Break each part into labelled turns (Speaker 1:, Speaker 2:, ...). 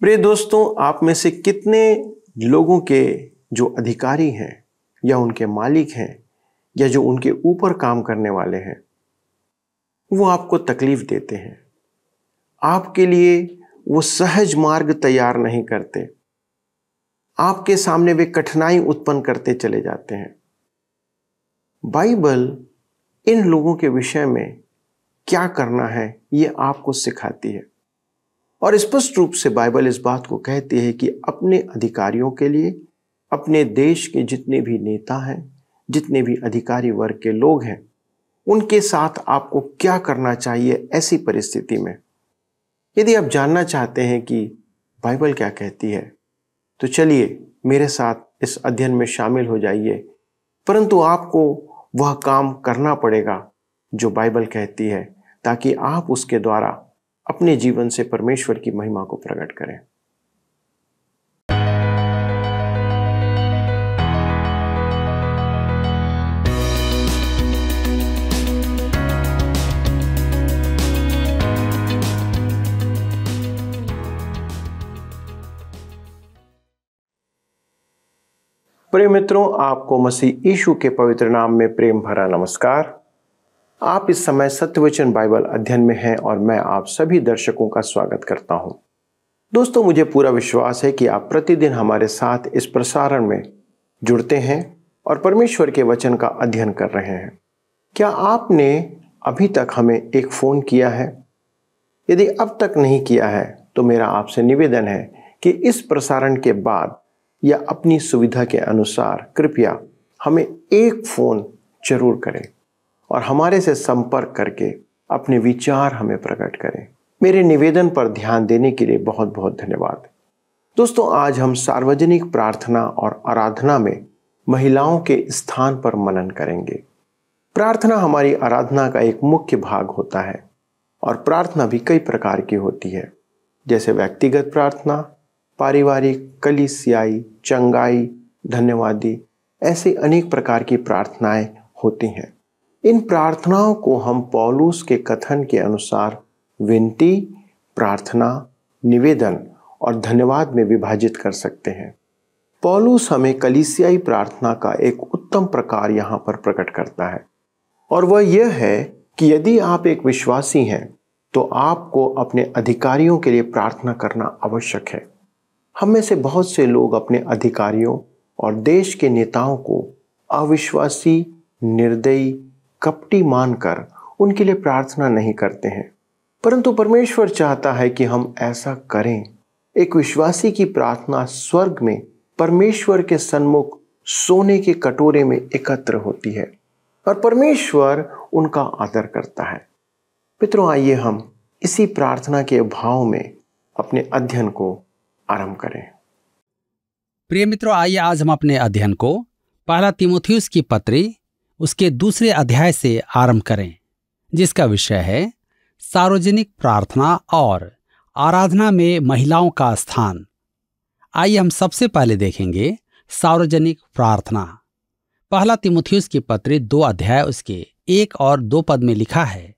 Speaker 1: प्रिय दोस्तों आप में से कितने लोगों के जो अधिकारी हैं या उनके मालिक हैं या जो उनके ऊपर काम करने वाले हैं वो आपको तकलीफ देते हैं आपके लिए वो सहज मार्ग तैयार नहीं करते आपके सामने वे कठिनाई उत्पन्न करते चले जाते हैं बाइबल इन लोगों के विषय में क्या करना है ये आपको सिखाती है और स्पष्ट रूप से बाइबल इस बात को कहती है कि अपने अधिकारियों के लिए अपने देश के जितने भी नेता हैं जितने भी अधिकारी वर्ग के लोग हैं उनके साथ आपको क्या करना चाहिए ऐसी परिस्थिति में यदि आप जानना चाहते हैं कि बाइबल क्या कहती है तो चलिए मेरे साथ इस अध्ययन में शामिल हो जाइए परंतु आपको वह काम करना पड़ेगा जो बाइबल कहती है ताकि आप उसके द्वारा अपने जीवन से परमेश्वर की महिमा को प्रकट करें प्रिय मित्रों आपको मसीह ईशु के पवित्र नाम में प्रेम भरा नमस्कार आप इस समय सत्यवचन बाइबल अध्ययन में हैं और मैं आप सभी दर्शकों का स्वागत करता हूं। दोस्तों मुझे पूरा विश्वास है कि आप प्रतिदिन हमारे साथ इस प्रसारण में जुड़ते हैं और परमेश्वर के वचन का अध्ययन कर रहे हैं क्या आपने अभी तक हमें एक फ़ोन किया है यदि अब तक नहीं किया है तो मेरा आपसे निवेदन है कि इस प्रसारण के बाद या अपनी सुविधा के अनुसार कृपया हमें एक फ़ोन जरूर करें और हमारे से संपर्क करके अपने विचार हमें प्रकट करें मेरे निवेदन पर ध्यान देने के लिए बहुत बहुत धन्यवाद दोस्तों आज हम सार्वजनिक प्रार्थना और आराधना में महिलाओं के स्थान पर मनन करेंगे प्रार्थना हमारी आराधना का एक मुख्य भाग होता है और प्रार्थना भी कई प्रकार की होती है जैसे व्यक्तिगत प्रार्थना पारिवारिक कलिसियाई चंगाई धन्यवादी ऐसे अनेक प्रकार की प्रार्थनाएं होती हैं इन प्रार्थनाओं को हम पौलूस के कथन के अनुसार विनती प्रार्थना निवेदन और धन्यवाद में विभाजित कर सकते हैं पौलूस हमें कलिसियाई प्रार्थना का एक उत्तम प्रकार यहाँ पर प्रकट करता है और वह यह है कि यदि आप एक विश्वासी हैं तो आपको अपने अधिकारियों के लिए प्रार्थना करना आवश्यक है हम में से बहुत से लोग अपने अधिकारियों और देश के नेताओं को अविश्वासी निर्दयी कपटी मानकर उनके लिए प्रार्थना नहीं करते हैं परंतु परमेश्वर चाहता है कि हम ऐसा करें एक विश्वासी की प्रार्थना स्वर्ग में परमेश्वर के सन्मुख सोने के कटोरे में एकत्र होती है और परमेश्वर उनका आदर करता है मित्रों आइए हम इसी प्रार्थना के भाव में अपने अध्ययन को आरंभ करें
Speaker 2: प्रिय मित्रों आइए आज हम अपने अध्ययन को पहला तिमोथियस की पत्री उसके दूसरे अध्याय से आरंभ करें जिसका विषय है सार्वजनिक प्रार्थना और आराधना में महिलाओं का स्थान आइए हम सबसे पहले देखेंगे सार्वजनिक प्रार्थना पहला तिमुथियस की पत्र दो अध्याय उसके एक और दो पद में लिखा है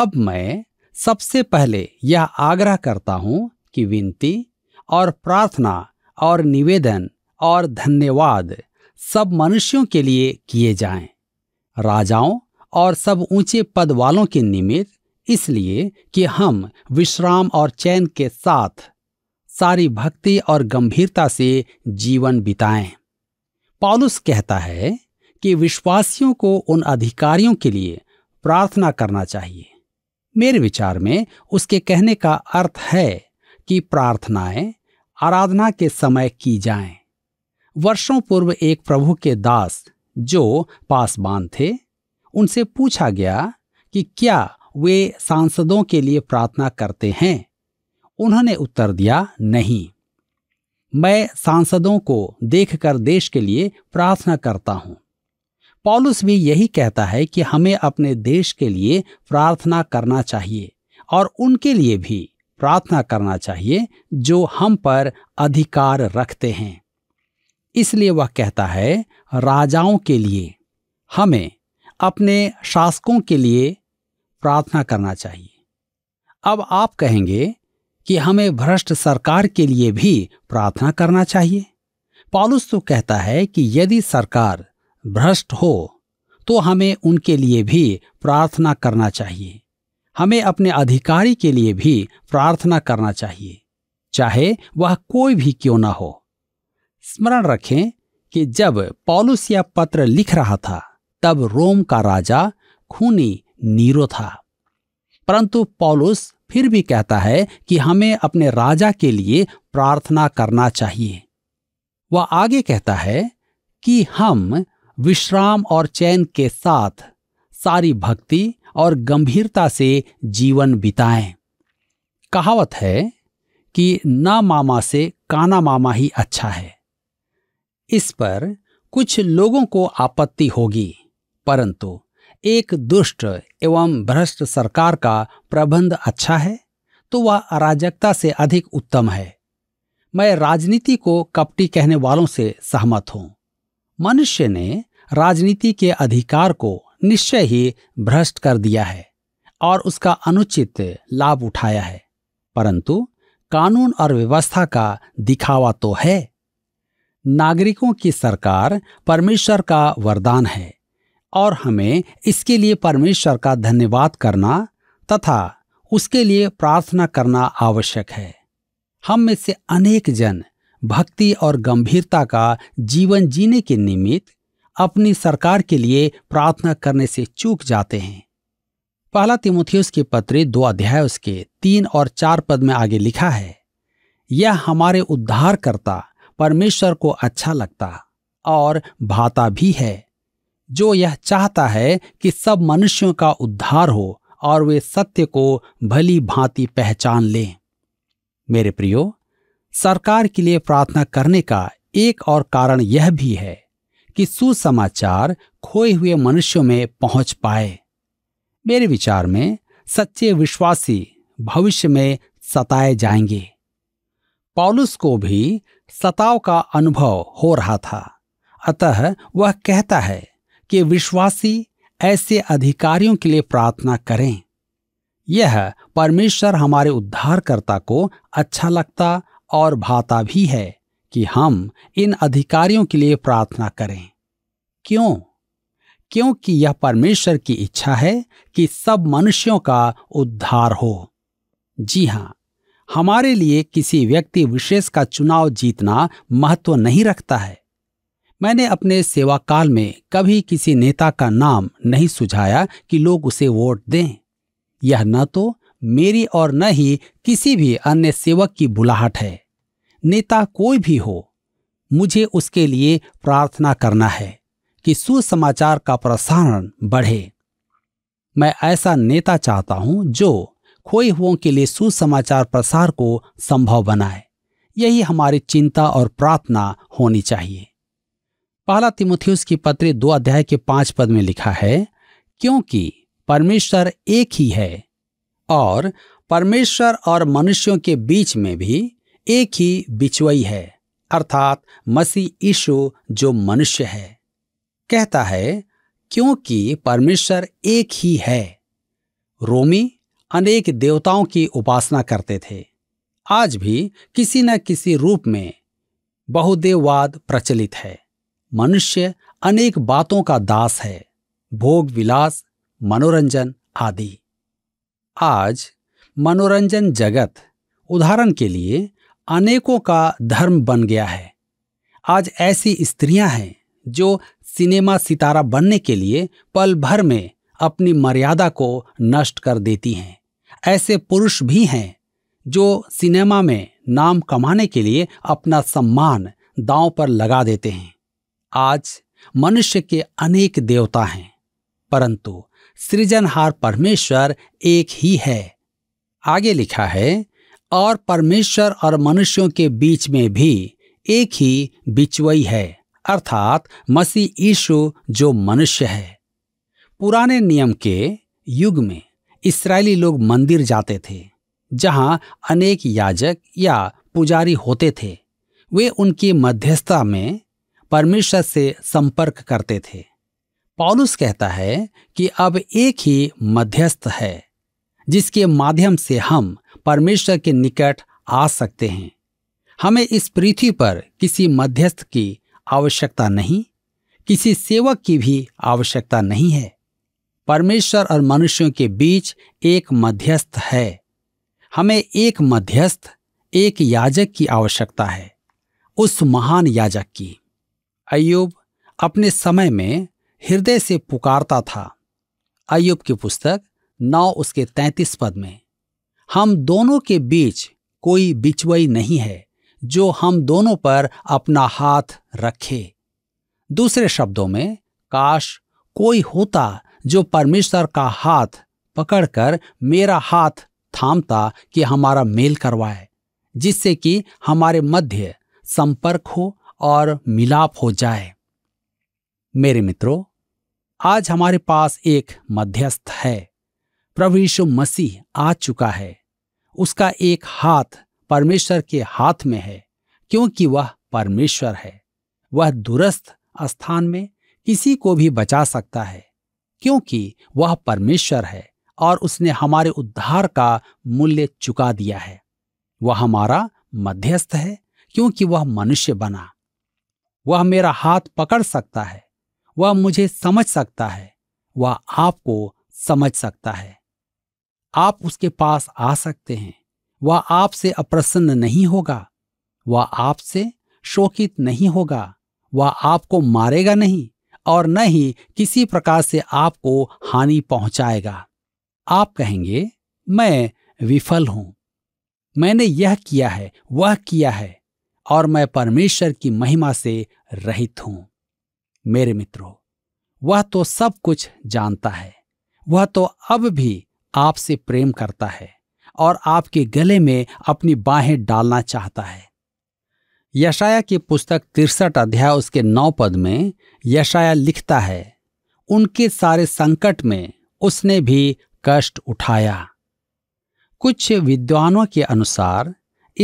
Speaker 2: अब मैं सबसे पहले यह आग्रह करता हूं कि विनती और प्रार्थना और निवेदन और धन्यवाद सब मनुष्यों के लिए किए जाएं, राजाओं और सब ऊंचे पद वालों के निमित्त इसलिए कि हम विश्राम और चैन के साथ सारी भक्ति और गंभीरता से जीवन बिताएं। पॉलुस कहता है कि विश्वासियों को उन अधिकारियों के लिए प्रार्थना करना चाहिए मेरे विचार में उसके कहने का अर्थ है कि प्रार्थनाएं आराधना के समय की जाएं। वर्षों पूर्व एक प्रभु के दास जो पासवान थे उनसे पूछा गया कि क्या वे सांसदों के लिए प्रार्थना करते हैं उन्होंने उत्तर दिया नहीं मैं सांसदों को देखकर देश के लिए प्रार्थना करता हूं पॉलुस भी यही कहता है कि हमें अपने देश के लिए प्रार्थना करना चाहिए और उनके लिए भी प्रार्थना करना चाहिए जो हम पर अधिकार रखते हैं इसलिए वह कहता है राजाओं के लिए हमें अपने शासकों के लिए प्रार्थना करना चाहिए अब आप कहेंगे कि हमें भ्रष्ट सरकार के लिए भी प्रार्थना करना चाहिए पॉलुस तो कहता है कि यदि सरकार भ्रष्ट हो तो हमें उनके लिए भी प्रार्थना करना चाहिए हमें अपने अधिकारी के लिए भी प्रार्थना करना चाहिए चाहे वह कोई भी क्यों ना हो स्मरण रखें कि जब पॉलुस यह पत्र लिख रहा था तब रोम का राजा खूनी नीरो था परंतु पॉलुस फिर भी कहता है कि हमें अपने राजा के लिए प्रार्थना करना चाहिए वह आगे कहता है कि हम विश्राम और चैन के साथ सारी भक्ति और गंभीरता से जीवन बिताएं कहावत है कि ना मामा से काना मामा ही अच्छा है इस पर कुछ लोगों को आपत्ति होगी परंतु एक दुष्ट एवं भ्रष्ट सरकार का प्रबंध अच्छा है तो वह अराजकता से अधिक उत्तम है मैं राजनीति को कपटी कहने वालों से सहमत हूं मनुष्य ने राजनीति के अधिकार को निश्चय ही भ्रष्ट कर दिया है और उसका अनुचित लाभ उठाया है परंतु कानून और व्यवस्था का दिखावा तो है नागरिकों की सरकार परमेश्वर का वरदान है और हमें इसके लिए परमेश्वर का धन्यवाद करना तथा उसके लिए प्रार्थना करना आवश्यक है हम में से अनेक जन भक्ति और गंभीरता का जीवन जीने के निमित्त अपनी सरकार के लिए प्रार्थना करने से चूक जाते हैं पहला तिमोथियस उसके पत्र दो अध्याय उसके तीन और चार पद में आगे लिखा है यह हमारे उद्धारकर्ता परमेश्वर को अच्छा लगता और भाता भी है जो यह चाहता है कि सब मनुष्यों का उद्धार हो और वे सत्य को भली भांति पहचान लें मेरे प्रियो सरकार के लिए प्रार्थना करने का एक और कारण यह भी है कि सुसमाचार खोए हुए मनुष्यों में पहुंच पाए मेरे विचार में सच्चे विश्वासी भविष्य में सताए जाएंगे पॉलुस को भी सताव का अनुभव हो रहा था अतः वह कहता है कि विश्वासी ऐसे अधिकारियों के लिए प्रार्थना करें यह परमेश्वर हमारे उद्धारकर्ता को अच्छा लगता और भाता भी है कि हम इन अधिकारियों के लिए प्रार्थना करें क्यों क्योंकि यह परमेश्वर की इच्छा है कि सब मनुष्यों का उद्धार हो जी हां हमारे लिए किसी व्यक्ति विशेष का चुनाव जीतना महत्व नहीं रखता है मैंने अपने सेवा काल में कभी किसी नेता का नाम नहीं सुझाया कि लोग उसे वोट दें यह न तो मेरी और न ही किसी भी अन्य सेवक की बुलाहट है नेता कोई भी हो मुझे उसके लिए प्रार्थना करना है कि सुसमाचार का प्रसारण बढ़े मैं ऐसा नेता चाहता हूं जो खोए हुओं के लिए सुसमाचार प्रसार को संभव बनाए यही हमारी चिंता और प्रार्थना होनी चाहिए पहला तिमोथियस की पत्री दो अध्याय के पांच पद में लिखा है क्योंकि परमेश्वर एक ही है और परमेश्वर और मनुष्यों के बीच में भी एक ही बिचवई है अर्थात मसीह ईशु जो मनुष्य है कहता है क्योंकि परमेश्वर एक ही है रोमी अनेक देवताओं की उपासना करते थे आज भी किसी न किसी रूप में बहुदेववाद प्रचलित है मनुष्य अनेक बातों का दास है भोग विलास मनोरंजन आदि आज मनोरंजन जगत उदाहरण के लिए अनेकों का धर्म बन गया है आज ऐसी स्त्रियां हैं जो सिनेमा सितारा बनने के लिए पल भर में अपनी मर्यादा को नष्ट कर देती हैं ऐसे पुरुष भी हैं जो सिनेमा में नाम कमाने के लिए अपना सम्मान दांव पर लगा देते हैं आज मनुष्य के अनेक देवता हैं परंतु सृजनहार परमेश्वर एक ही है आगे लिखा है और परमेश्वर और मनुष्यों के बीच में भी एक ही बिचवई है अर्थात मसीह ईशु जो मनुष्य है पुराने नियम के युग में इसराइली लोग मंदिर जाते थे जहां अनेक याजक या पुजारी होते थे वे उनकी मध्यस्थता में परमेश्वर से संपर्क करते थे पॉलुस कहता है कि अब एक ही मध्यस्थ है जिसके माध्यम से हम परमेश्वर के निकट आ सकते हैं हमें इस पृथ्वी पर किसी मध्यस्थ की आवश्यकता नहीं किसी सेवक की भी आवश्यकता नहीं है परमेश्वर और मनुष्यों के बीच एक मध्यस्थ है हमें एक मध्यस्थ एक याजक की आवश्यकता है उस महान याजक की अयुब अपने समय में हृदय से पुकारता था अयुब की पुस्तक नौ उसके तैतीस पद में हम दोनों के बीच कोई बिचवई नहीं है जो हम दोनों पर अपना हाथ रखे दूसरे शब्दों में काश कोई होता जो परमेश्वर का हाथ पकड़कर मेरा हाथ थामता कि हमारा मेल करवाए जिससे कि हमारे मध्य संपर्क हो और मिलाप हो जाए मेरे मित्रों आज हमारे पास एक मध्यस्थ है प्रभु यीशु मसीह आ चुका है उसका एक हाथ परमेश्वर के हाथ में है क्योंकि वह परमेश्वर है वह दूरस्थ स्थान में किसी को भी बचा सकता है क्योंकि वह परमेश्वर है और उसने हमारे उद्धार का मूल्य चुका दिया है वह हमारा मध्यस्थ है क्योंकि वह मनुष्य बना वह मेरा हाथ पकड़ सकता है वह मुझे समझ सकता है वह आपको समझ सकता है आप उसके पास आ सकते हैं वह आपसे अप्रसन्न नहीं होगा वह आपसे शोकित नहीं होगा वह आपको मारेगा नहीं और न ही किसी प्रकार से आपको हानि पहुंचाएगा आप कहेंगे मैं विफल हूं मैंने यह किया है वह किया है और मैं परमेश्वर की महिमा से रहित हूं मेरे मित्रों वह तो सब कुछ जानता है वह तो अब भी आपसे प्रेम करता है और आपके गले में अपनी बाहें डालना चाहता है यशाया की पुस्तक तिरसठ अध्याय उसके नौ पद में यशाया लिखता है उनके सारे संकट में उसने भी कष्ट उठाया कुछ विद्वानों के अनुसार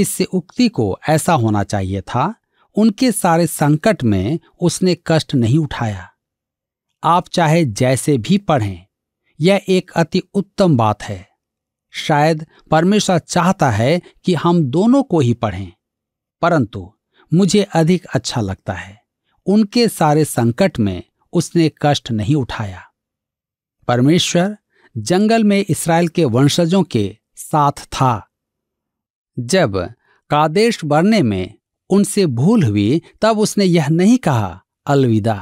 Speaker 2: इस उक्ति को ऐसा होना चाहिए था उनके सारे संकट में उसने कष्ट नहीं उठाया आप चाहे जैसे भी पढ़ें यह एक अति उत्तम बात है शायद परमेश्वर चाहता है कि हम दोनों को ही पढ़ें परंतु मुझे अधिक अच्छा लगता है उनके सारे संकट में उसने कष्ट नहीं उठाया परमेश्वर जंगल में इसराइल के वंशजों के साथ था जब कादेश बरने में उनसे भूल हुई तब उसने यह नहीं कहा अलविदा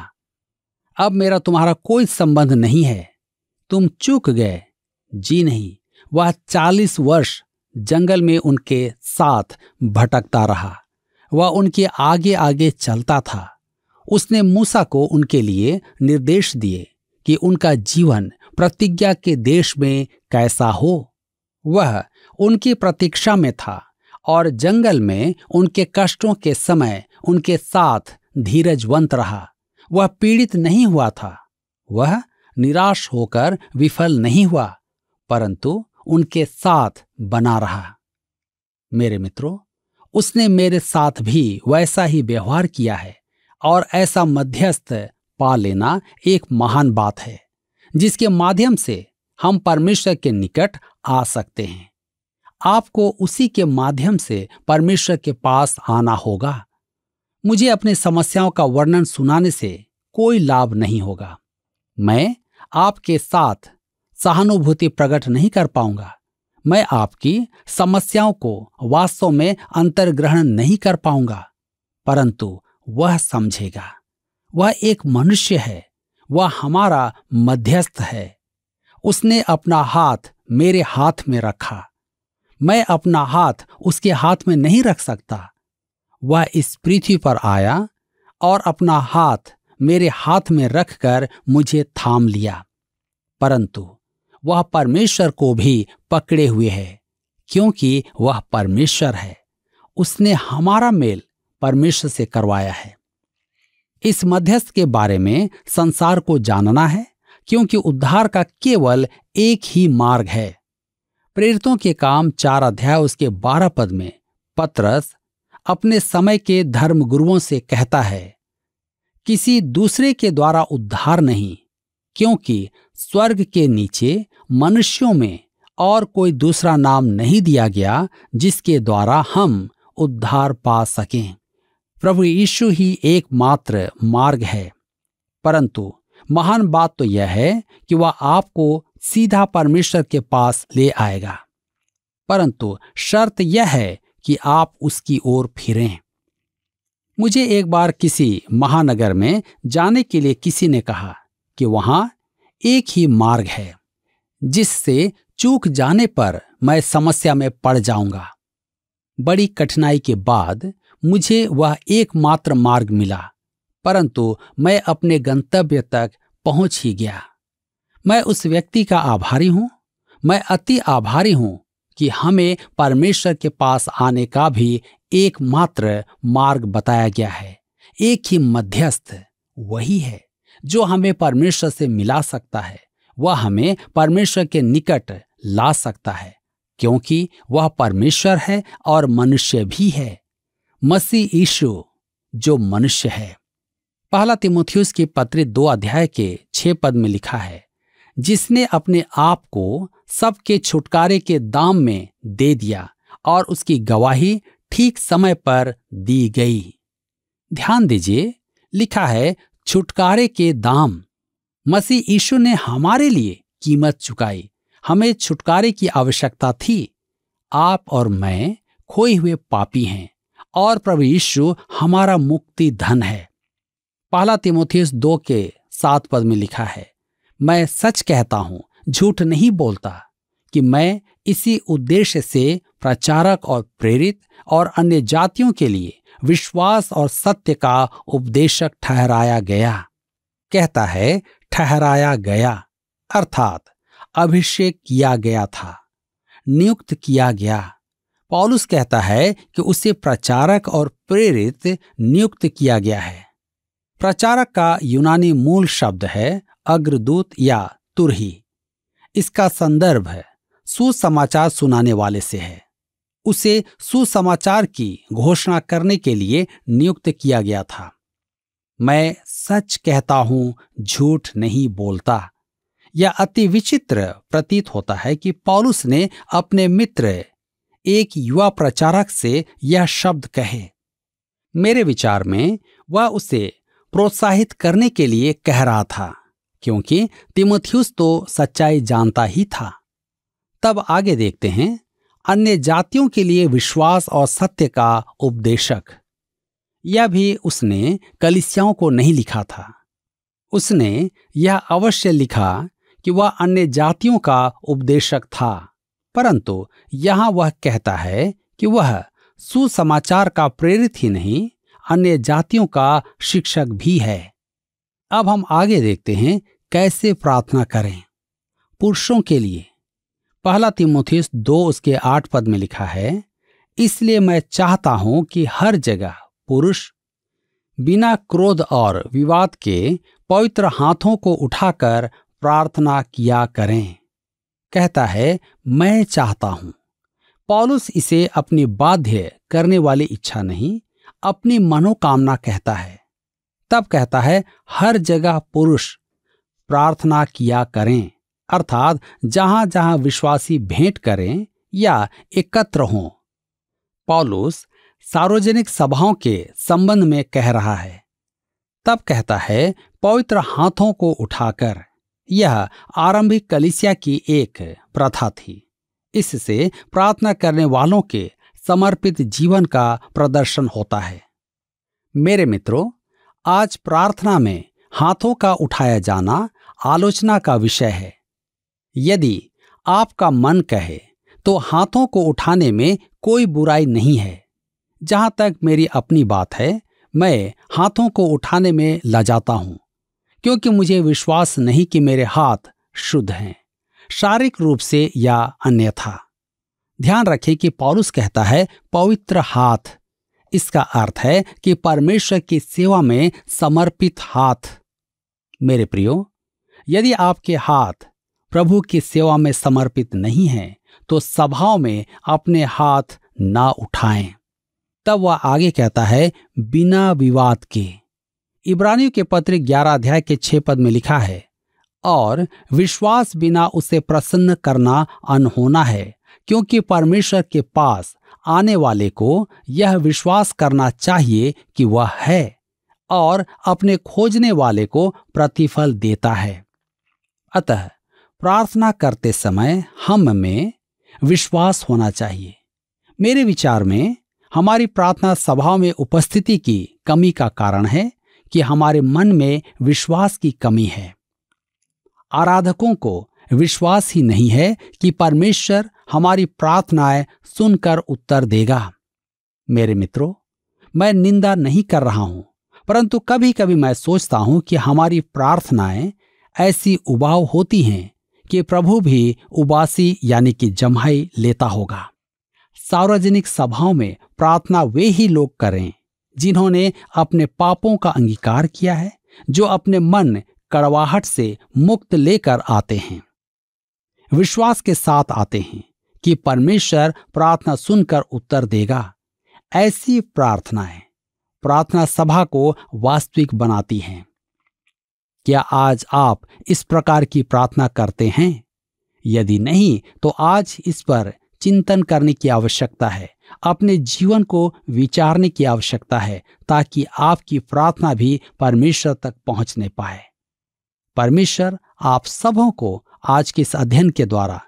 Speaker 2: अब मेरा तुम्हारा कोई संबंध नहीं है तुम चूक गए जी नहीं वह चालीस वर्ष जंगल में उनके साथ भटकता रहा वह उनके आगे आगे चलता था उसने मूसा को उनके लिए निर्देश दिए कि उनका जीवन प्रतिज्ञा के देश में कैसा हो वह उनकी प्रतीक्षा में था और जंगल में उनके कष्टों के समय उनके साथ धीरजवंत रहा वह पीड़ित नहीं हुआ था वह निराश होकर विफल नहीं हुआ परंतु उनके साथ बना रहा मेरे मित्रों उसने मेरे साथ भी वैसा ही व्यवहार किया है और ऐसा मध्यस्थ पा लेना एक महान बात है जिसके माध्यम से हम परमेश्वर के निकट आ सकते हैं आपको उसी के माध्यम से परमेश्वर के पास आना होगा मुझे अपनी समस्याओं का वर्णन सुनाने से कोई लाभ नहीं होगा मैं आपके साथ सहानुभूति प्रकट नहीं कर पाऊंगा मैं आपकी समस्याओं को वास्तव में अंतर्ग्रहण नहीं कर पाऊंगा परंतु वह समझेगा वह एक मनुष्य है वह हमारा मध्यस्थ है उसने अपना हाथ मेरे हाथ में रखा मैं अपना हाथ उसके हाथ में नहीं रख सकता वह इस पृथ्वी पर आया और अपना हाथ मेरे हाथ में रखकर मुझे थाम लिया परंतु वह परमेश्वर को भी पकड़े हुए है क्योंकि वह परमेश्वर है उसने हमारा मेल परमेश्वर से करवाया है इस मध्यस्थ के बारे में संसार को जानना है क्योंकि उद्धार का केवल एक ही मार्ग है प्रेरितों के काम चार अध्याय उसके बारह पद में पत्रस अपने समय के धर्म गुरुओं से कहता है किसी दूसरे के द्वारा उद्धार नहीं क्योंकि स्वर्ग के नीचे मनुष्यों में और कोई दूसरा नाम नहीं दिया गया जिसके द्वारा हम उद्धार पा सकें प्रभु यीशु ही एकमात्र मार्ग है परंतु महान बात तो यह है कि वह आपको सीधा परमेश्वर के पास ले आएगा परंतु शर्त यह है कि आप उसकी ओर फिरें मुझे एक बार किसी महानगर में जाने के लिए किसी ने कहा कि वहां एक ही मार्ग है जिससे चूक जाने पर मैं समस्या में पड़ जाऊंगा बड़ी कठिनाई के बाद मुझे वह एकमात्र मार्ग मिला परंतु मैं अपने गंतव्य तक पहुंच ही गया मैं उस व्यक्ति का आभारी हूं मैं अति आभारी हूं कि हमें परमेश्वर के पास आने का भी एकमात्र मार्ग बताया गया है एक ही मध्यस्थ वही है जो हमें परमेश्वर से मिला सकता है वह हमें परमेश्वर के निकट ला सकता है क्योंकि वह परमेश्वर है और मनुष्य भी है मसीह ईशु जो मनुष्य है पहला तिमोथियस की पत्री दो अध्याय के छह पद में लिखा है जिसने अपने आप को सबके छुटकारे के दाम में दे दिया और उसकी गवाही ठीक समय पर दी गई ध्यान दीजिए लिखा है छुटकारे के दाम मसी यीशु ने हमारे लिए कीमत चुकाई हमें छुटकारे की आवश्यकता थी आप और मैं खोए हुए पापी हैं और प्रभु यीशु हमारा मुक्ति धन है पहला तिमोथियस दो के सात पद में लिखा है मैं सच कहता हूं झूठ नहीं बोलता कि मैं इसी उद्देश्य से प्रचारक और प्रेरित और अन्य जातियों के लिए विश्वास और सत्य का उपदेशक ठहराया गया कहता है ठहराया गया अर्थात अभिषेक किया गया था नियुक्त किया गया पॉलुस कहता है कि उसे प्रचारक और प्रेरित नियुक्त किया गया है प्रचारक का यूनानी मूल शब्द है अग्रदूत या तुरही इसका संदर्भ है सुसमाचार सुनाने वाले से है उसे सुसमाचार की घोषणा करने के लिए नियुक्त किया गया था मैं सच कहता हूं झूठ नहीं बोलता यह अति विचित्र प्रतीत होता है कि पॉलुस ने अपने मित्र एक युवा प्रचारक से यह शब्द कहे मेरे विचार में वह उसे प्रोत्साहित करने के लिए कह रहा था क्योंकि तिमोथियस तो सच्चाई जानता ही था तब आगे देखते हैं अन्य जातियों के लिए विश्वास और सत्य का उपदेशक यह भी उसने कलिसियाओं को नहीं लिखा था उसने यह अवश्य लिखा कि वह अन्य जातियों का उपदेशक था परंतु यहां वह कहता है कि वह सुसमाचार का प्रेरित ही नहीं अन्य जातियों का शिक्षक भी है अब हम आगे देखते हैं कैसे प्रार्थना करें पुरुषों के लिए पहला तिमोथिस दो उसके आठ पद में लिखा है इसलिए मैं चाहता हूं कि हर जगह पुरुष बिना क्रोध और विवाद के पवित्र हाथों को उठाकर प्रार्थना किया करें कहता है मैं चाहता हूं पॉलुस इसे अपनी बाध्य करने वाली इच्छा नहीं अपनी मनोकामना कहता है तब कहता है हर जगह पुरुष प्रार्थना किया करें अर्थात जहां जहां विश्वासी भेंट करें या एकत्र हों पॉलुस सार्वजनिक सभाओं के संबंध में कह रहा है तब कहता है पवित्र हाथों को उठाकर यह आरंभिक कलिसिया की एक प्रथा थी इससे प्रार्थना करने वालों के समर्पित जीवन का प्रदर्शन होता है मेरे मित्रों आज प्रार्थना में हाथों का उठाया जाना आलोचना का विषय है यदि आपका मन कहे तो हाथों को उठाने में कोई बुराई नहीं है जहां तक मेरी अपनी बात है मैं हाथों को उठाने में लजाता हूं क्योंकि मुझे विश्वास नहीं कि मेरे हाथ शुद्ध हैं शारीरिक रूप से या अन्यथा ध्यान रखें कि पौलुस कहता है पवित्र हाथ इसका अर्थ है कि परमेश्वर की सेवा में समर्पित हाथ मेरे प्रियो यदि आपके हाथ प्रभु की सेवा में समर्पित नहीं हैं, तो सभाओं में अपने हाथ ना उठाएं। तब वह आगे कहता है बिना विवाद के इब्रानियों के पत्र ग्यारह अध्याय के छह पद में लिखा है और विश्वास बिना उसे प्रसन्न करना अनहोना है क्योंकि परमेश्वर के पास आने वाले को यह विश्वास करना चाहिए कि वह है और अपने खोजने वाले को प्रतिफल देता है अतः प्रार्थना करते समय हम में विश्वास होना चाहिए मेरे विचार में हमारी प्रार्थना सभाओं में उपस्थिति की कमी का कारण है कि हमारे मन में विश्वास की कमी है आराधकों को विश्वास ही नहीं है कि परमेश्वर हमारी प्रार्थनाएं सुनकर उत्तर देगा मेरे मित्रों मैं निंदा नहीं कर रहा हूं परंतु कभी कभी मैं सोचता हूं कि हमारी प्रार्थनाएं ऐसी उबाव होती हैं कि प्रभु भी उबासी यानी कि जम्हाई लेता होगा सार्वजनिक सभाओं में प्रार्थना वे ही लोग करें जिन्होंने अपने पापों का अंगीकार किया है जो अपने मन कड़वाहट से मुक्त लेकर आते हैं विश्वास के साथ आते हैं कि परमेश्वर प्रार्थना सुनकर उत्तर देगा ऐसी प्रार्थनाएं प्रार्थना सभा को वास्तविक बनाती हैं क्या आज आप इस प्रकार की प्रार्थना करते हैं यदि नहीं तो आज इस पर चिंतन करने की आवश्यकता है अपने जीवन को विचारने की आवश्यकता है ताकि आपकी प्रार्थना भी परमेश्वर तक पहुंचने पाए परमेश्वर आप सबों को आज के इस अध्ययन के द्वारा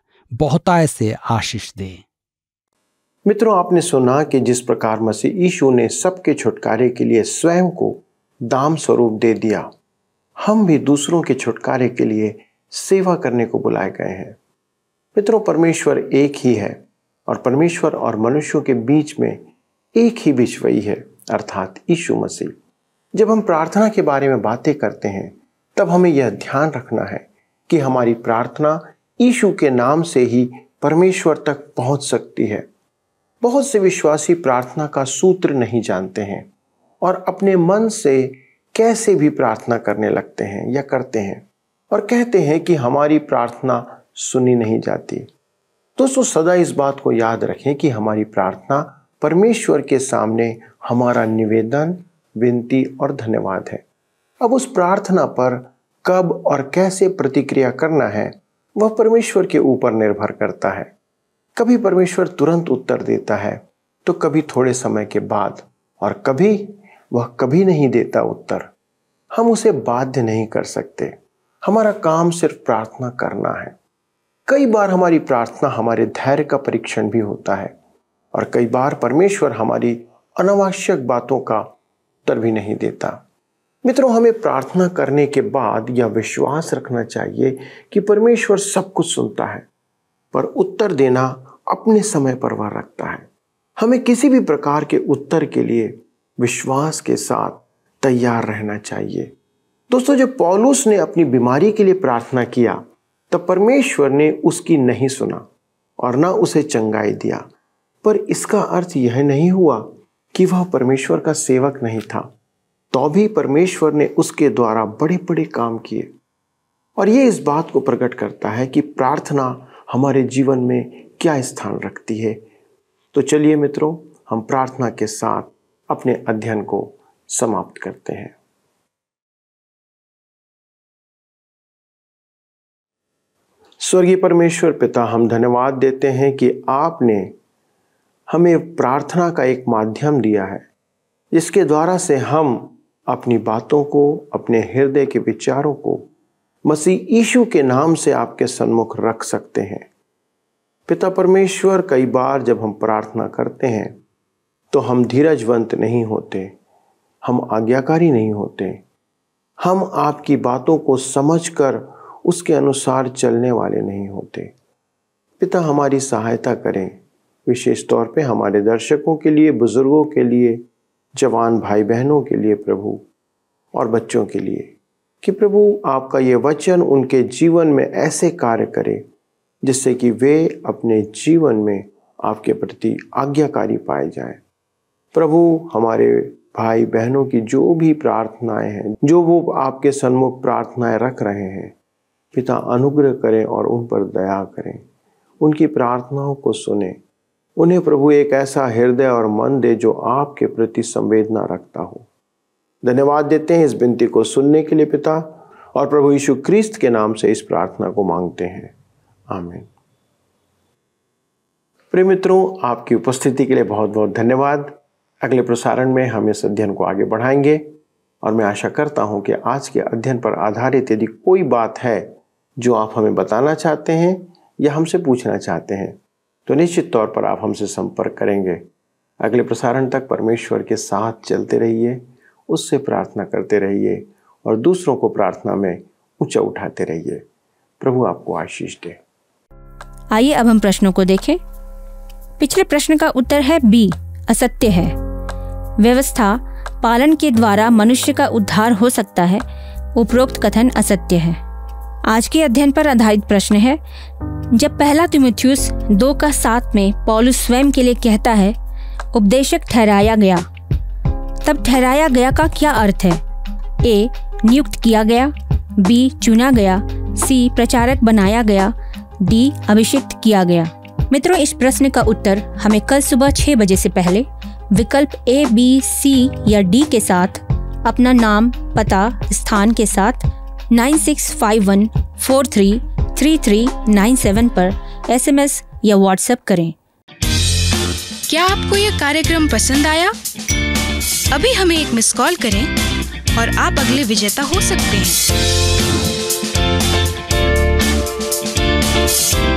Speaker 2: बहुताय से आशीष दे
Speaker 1: मित्रों आपने सुना कि जिस प्रकार मसीह यीशु ने सबके छुटकारे के लिए स्वयं को दाम स्वरूप दे दिया हम भी दूसरों के छुटकारे के लिए सेवा करने को बुलाए गए हैं मित्रों परमेश्वर एक ही है और परमेश्वर और मनुष्यों के बीच में एक ही बिछवई है अर्थात यीशु मसीह जब हम प्रार्थना के बारे में बातें करते हैं तब हमें यह ध्यान रखना है कि हमारी प्रार्थना यीशु के नाम से ही परमेश्वर तक पहुंच सकती है बहुत से विश्वासी प्रार्थना का सूत्र नहीं जानते हैं और अपने मन से कैसे भी प्रार्थना करने लगते हैं या करते हैं और कहते हैं कि हमारी प्रार्थना सुनी नहीं जाती दोस्तों सदा इस बात को याद रखें कि हमारी प्रार्थना परमेश्वर के सामने हमारा निवेदन विनती और धन्यवाद है अब उस प्रार्थना पर कब और कैसे प्रतिक्रिया करना है वह परमेश्वर के ऊपर निर्भर करता है कभी परमेश्वर तुरंत उत्तर देता है तो कभी थोड़े समय के बाद और कभी वह कभी नहीं देता उत्तर हम उसे बाध्य नहीं कर सकते हमारा काम सिर्फ प्रार्थना करना है कई बार हमारी प्रार्थना हमारे धैर्य का परीक्षण भी होता है और कई बार परमेश्वर हमारी अनावश्यक बातों का उत्तर भी नहीं देता मित्रों हमें प्रार्थना करने के बाद यह विश्वास रखना चाहिए कि परमेश्वर सब कुछ सुनता है पर उत्तर देना अपने समय पर वह रखता है हमें किसी भी प्रकार के उत्तर के लिए विश्वास के साथ तैयार रहना चाहिए दोस्तों जब पॉलुस ने अपनी बीमारी के लिए प्रार्थना किया तब तो परमेश्वर ने उसकी नहीं सुना और ना उसे चंगाई दिया पर इसका अर्थ यह नहीं हुआ कि वह परमेश्वर का सेवक नहीं था तो भी परमेश्वर ने उसके द्वारा बड़े बड़े काम किए और यह इस बात को प्रकट करता है कि प्रार्थना हमारे जीवन में क्या स्थान रखती है तो चलिए मित्रों हम प्रार्थना के साथ अपने अध्ययन को समाप्त करते हैं स्वर्गीय परमेश्वर पिता हम धन्यवाद देते हैं कि आपने हमें प्रार्थना का एक माध्यम दिया है जिसके द्वारा से हम अपनी बातों को अपने हृदय के विचारों को मसीह ईशु के नाम से आपके सन्मुख रख सकते हैं पिता परमेश्वर कई बार जब हम प्रार्थना करते हैं तो हम धीरजवंत नहीं होते हम आज्ञाकारी नहीं होते हम आपकी बातों को समझकर उसके अनुसार चलने वाले नहीं होते पिता हमारी सहायता करें विशेष तौर पे हमारे दर्शकों के लिए बुजुर्गों के लिए जवान भाई बहनों के लिए प्रभु और बच्चों के लिए कि प्रभु आपका ये वचन उनके जीवन में ऐसे कार्य करे जिससे कि वे अपने जीवन में आपके प्रति आज्ञाकारी पाए जाएं। प्रभु हमारे भाई बहनों की जो भी प्रार्थनाएं हैं जो वो आपके सन्मुख प्रार्थनाएं रख रहे हैं पिता अनुग्रह करें और उन पर दया करें उनकी प्रार्थनाओं को सुने उन्हें प्रभु एक ऐसा हृदय और मन दे जो आपके प्रति संवेदना रखता हो धन्यवाद देते हैं इस विनती को सुनने के लिए पिता और प्रभु यीशु क्रिस्त के नाम से इस प्रार्थना को मांगते हैं आमीन प्रिय मित्रों आपकी उपस्थिति के लिए बहुत बहुत धन्यवाद अगले प्रसारण में हम इस अध्ययन को आगे बढ़ाएंगे और मैं आशा करता हूं कि आज के अध्ययन पर आधारित यदि कोई बात है जो आप हमें बताना चाहते हैं या हमसे पूछना चाहते हैं तो निश्चित तौर पर आप हमसे संपर्क करेंगे अगले प्रसारण तक परमेश्वर के साथ चलते रहिए उससे प्रार्थना करते रहिए और दूसरों को प्रार्थना में ऊंचा उठाते रहिए प्रभु आपको आशीष दे आइए अब हम प्रश्नों को देखें पिछले प्रश्न का उत्तर है बी असत्य है
Speaker 2: व्यवस्था पालन के द्वारा मनुष्य का उद्धार हो सकता है उपरोक्त कथन असत्य है आज के अध्ययन पर आधारित प्रश्न है जब पहला तिमुथ्यूस दो का साथ में पॉलुस स्वयं के लिए कहता है उपदेशक ठहराया गया तब ठहराया गया का क्या अर्थ है ए नियुक्त किया गया बी चुना गया सी प्रचारक बनाया गया डी अभिषिक्त किया गया मित्रों इस प्रश्न का उत्तर हमें कल सुबह छह बजे से पहले विकल्प ए बी सी या डी के साथ अपना नाम पता स्थान के साथ nine six five one four three three three nine seven पर एसएमएस या व्हाट्सएप करें
Speaker 1: क्या आपको यह कार्यक्रम पसंद आया अभी हमें एक मिस कॉल करें और आप अगले विजेता हो सकते
Speaker 2: हैं